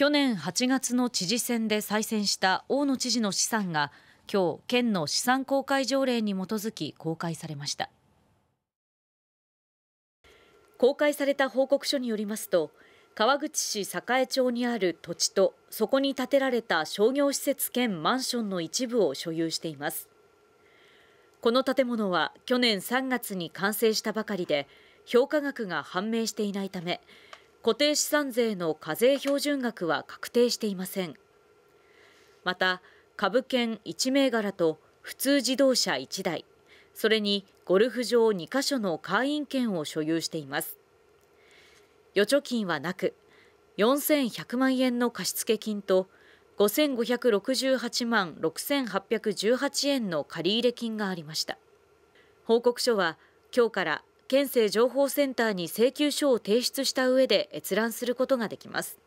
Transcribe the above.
去年8月の知事選で再選した大野知事の資産が今日県の資産公開条例に基づき公開されました公開された報告書によりますと川口市栄町にある土地とそこに建てられた商業施設兼マンションの一部を所有していますこの建物は去年3月に完成したばかりで評価額が判明していないため固定資産税の課税標準額は確定していませんまた株券1銘柄と普通自動車1台それにゴルフ場2カ所の会員権を所有しています預貯金はなく4100万円の貸付金と5568万6818円の借入金がありました報告書は今日から県政情報センターに請求書を提出した上で閲覧することができます。